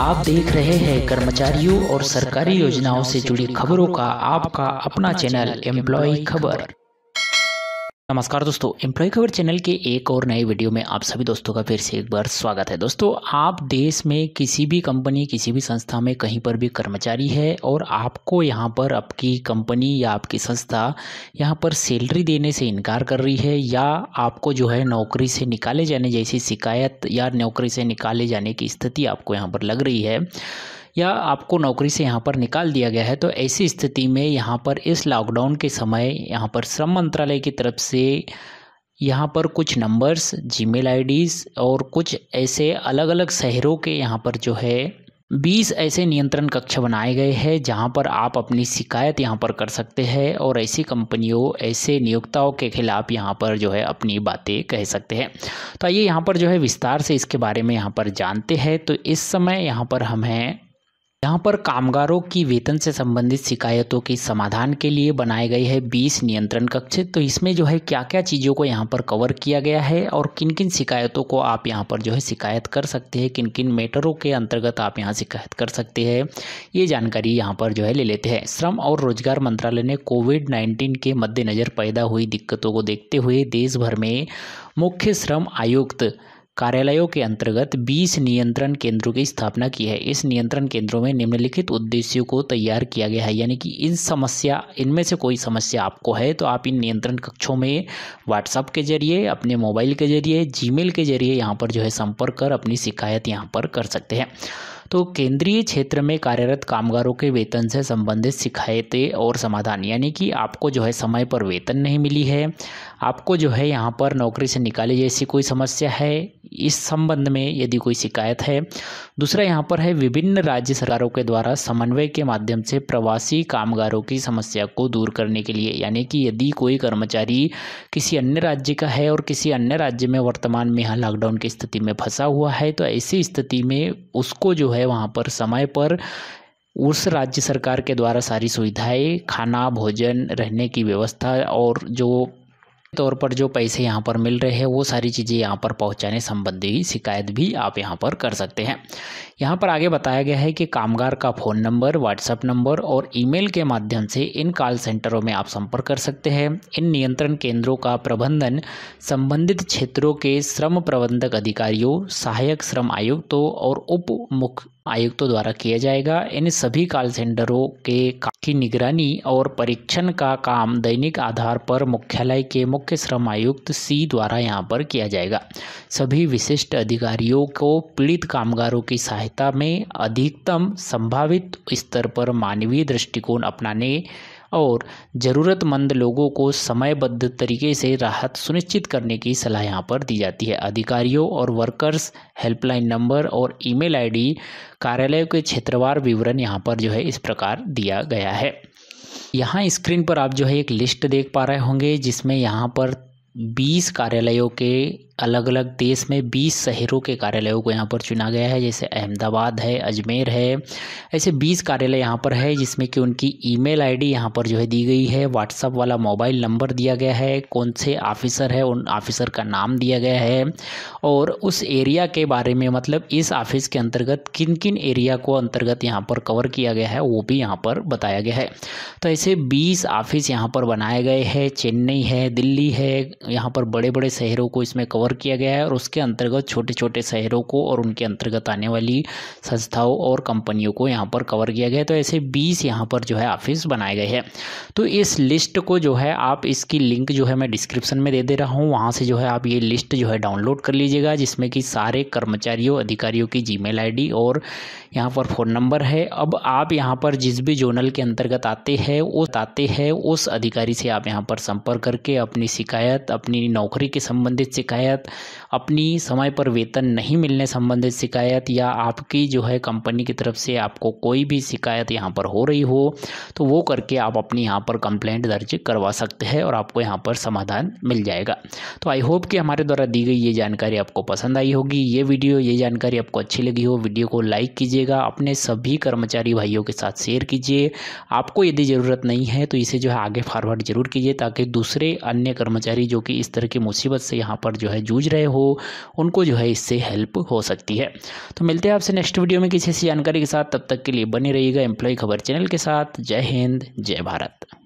आप देख रहे हैं कर्मचारियों और सरकारी योजनाओं से जुड़ी खबरों का आपका अपना चैनल एम्प्लॉय खबर नमस्कार दोस्तों एम्प्लॉय खबर चैनल के एक और नए वीडियो में आप सभी दोस्तों का फिर से एक बार स्वागत है दोस्तों आप देश में किसी भी कंपनी किसी भी संस्था में कहीं पर भी कर्मचारी है और आपको यहाँ पर आपकी कंपनी या आपकी संस्था यहाँ पर सैलरी देने से इनकार कर रही है या आपको जो है नौकरी से निकाले जाने जैसी शिकायत या नौकरी से निकाले जाने की स्थिति आपको यहाँ पर लग रही है या आपको नौकरी से यहाँ पर निकाल दिया गया है तो ऐसी स्थिति में यहाँ पर इस लॉकडाउन के समय यहाँ पर श्रम मंत्रालय की तरफ से यहाँ पर कुछ नंबर्स जीमेल आईडीज़ और कुछ ऐसे अलग अलग शहरों के यहाँ पर जो है बीस ऐसे नियंत्रण कक्ष बनाए गए हैं जहाँ पर आप अपनी शिकायत यहाँ पर कर सकते हैं और ऐसी कंपनियों ऐसे नियोक्ताओं के खिलाफ यहाँ पर जो है अपनी बातें कह सकते हैं तो आइए यहाँ पर जो है विस्तार से इसके बारे में यहाँ पर जानते हैं तो इस समय यहाँ पर हम हैं यहाँ पर कामगारों की वेतन से संबंधित शिकायतों के समाधान के लिए बनाए गए हैं बीस नियंत्रण कक्ष तो इसमें जो है क्या क्या चीज़ों को यहाँ पर कवर किया गया है और किन किन शिकायतों को आप यहाँ पर जो है शिकायत कर सकते हैं किन किन मैटरों के अंतर्गत आप यहाँ शिकायत कर सकते हैं ये जानकारी यहाँ पर जो है ले लेते हैं श्रम और रोजगार मंत्रालय ने कोविड नाइन्टीन के मद्देनज़र पैदा हुई दिक्कतों को देखते हुए देश भर में मुख्य श्रम आयुक्त कार्यालयों के अंतर्गत 20 नियंत्रण केंद्रों की स्थापना की है इस नियंत्रण केंद्रों में निम्नलिखित उद्देश्यों को तैयार किया गया है यानी कि इन समस्या इनमें से कोई समस्या आपको है तो आप इन नियंत्रण कक्षों में व्हाट्सअप के जरिए अपने मोबाइल के जरिए जीमेल के जरिए यहाँ पर जो है संपर्क कर अपनी शिकायत यहाँ पर कर सकते हैं तो केंद्रीय क्षेत्र में कार्यरत कामगारों के वेतन से संबंधित शिकायतें और समाधान यानी कि आपको जो है समय पर वेतन नहीं मिली है आपको जो है यहाँ पर नौकरी से निकाले जैसी कोई समस्या है इस संबंध में यदि कोई शिकायत है दूसरा यहाँ पर है विभिन्न राज्य सरकारों के द्वारा समन्वय के माध्यम से प्रवासी कामगारों की समस्या को दूर करने के लिए यानी कि यदि कोई कर्मचारी किसी अन्य राज्य का है और किसी अन्य राज्य में वर्तमान में यहाँ लॉकडाउन की स्थिति में फंसा हुआ है तो ऐसी स्थिति में उसको जो है है वहाँ पर समय पर उस राज्य सरकार के द्वारा सारी सुविधाएं खाना भोजन रहने की व्यवस्था और जो तौर पर जो पैसे यहाँ पर मिल रहे हैं वो सारी चीज़ें यहाँ पर पहुँचाने संबंधी शिकायत भी आप यहाँ पर कर सकते हैं यहाँ पर आगे बताया गया है कि कामगार का फ़ोन नंबर व्हाट्सएप नंबर और ईमेल के माध्यम से इन कॉल सेंटरों में आप संपर्क कर सकते हैं इन नियंत्रण केंद्रों का प्रबंधन संबंधित क्षेत्रों के श्रम प्रबंधक अधिकारियों सहायक श्रम आयुक्तों और उप मुख्य आयुक्तों द्वारा किया जाएगा इन सभी कॉल सेंटरों के की निगरानी और परीक्षण का काम दैनिक आधार पर मुख्यालय के मुख्य श्रम आयुक्त सी द्वारा यहाँ पर किया जाएगा सभी विशिष्ट अधिकारियों को पीड़ित कामगारों की सहायता में अधिकतम संभावित स्तर पर मानवीय दृष्टिकोण अपनाने और ज़रूरतमंद लोगों को समयबद्ध तरीके से राहत सुनिश्चित करने की सलाह यहाँ पर दी जाती है अधिकारियों और वर्कर्स हेल्पलाइन नंबर और ईमेल आईडी कार्यालय के क्षेत्रवार विवरण यहाँ पर जो है इस प्रकार दिया गया है यहाँ स्क्रीन पर आप जो है एक लिस्ट देख पा रहे होंगे जिसमें यहाँ पर बीस कार्यालयों के अलग अलग देश में बीस शहरों के कार्यालयों को यहाँ पर चुना गया है जैसे अहमदाबाद है अजमेर है ऐसे बीस कार्यालय यहाँ पर है जिसमें कि उनकी ईमेल आईडी यहाँ पर जो है दी गई है व्हाट्सअप वाला मोबाइल नंबर दिया गया है कौन से ऑफिसर है उन ऑफिसर का नाम दिया गया है और उस एरिया के बारे में मतलब इस ऑफिस के अंतर्गत किन किन एरिया को अंतर्गत यहाँ पर कवर किया गया है वो भी यहाँ पर बताया गया है तो ऐसे बीस ऑफिस यहाँ पर बनाए गए हैं चेन्नई है दिल्ली है यहाँ पर बड़े बड़े शहरों को इसमें कवर किया गया है और उसके अंतर्गत छोटे छोटे शहरों को और उनके अंतर्गत आने वाली संस्थाओं और कंपनियों को यहाँ पर कवर किया गया है तो ऐसे बीस यहाँ पर जो है ऑफिस बनाए गए हैं तो इस लिस्ट को जो है आप इसकी लिंक जो है मैं डिस्क्रिप्सन में दे दे रहा हूँ वहाँ से जो है आप ये लिस्ट जो है डाउनलोड कर लीजिएगा जिसमें कि सारे कर्मचारियों अधिकारियों की जी मेल और यहाँ पर फ़ोन नंबर है अब आप यहाँ पर जिस भी जोनल के अंतर्गत आते हैं वो आते हैं उस अधिकारी से आप यहाँ पर संपर्क करके अपनी शिकायत अपनी नौकरी के संबंधित शिकायत अपनी समय पर वेतन नहीं मिलने संबंधित शिकायत या आपकी जो है कंपनी की तरफ से आपको कोई भी शिकायत यहाँ पर हो रही हो तो वो करके आप अपनी यहाँ पर कंप्लेंट दर्ज करवा सकते हैं और आपको यहाँ पर समाधान मिल जाएगा तो आई होप कि हमारे द्वारा दी गई ये जानकारी आपको पसंद आई होगी ये वीडियो ये जानकारी आपको अच्छी लगी हो वीडियो को लाइक कीजिएगा अपने सभी कर्मचारी भाइयों के साथ शेयर कीजिए आपको यदि ज़रूरत नहीं है तो इसे जो है आगे फॉरवर्ड जरूर कीजिए ताकि दूसरे अन्य कर्मचारी जो जो कि इस तरह की मुसीबत से यहाँ पर जो है जूझ रहे हो उनको जो है इससे हेल्प हो सकती है तो मिलते हैं आपसे नेक्स्ट वीडियो में किसी ऐसी जानकारी के साथ तब तक के लिए बने रहिएगा एम्प्लॉय खबर चैनल के साथ जय हिंद जय भारत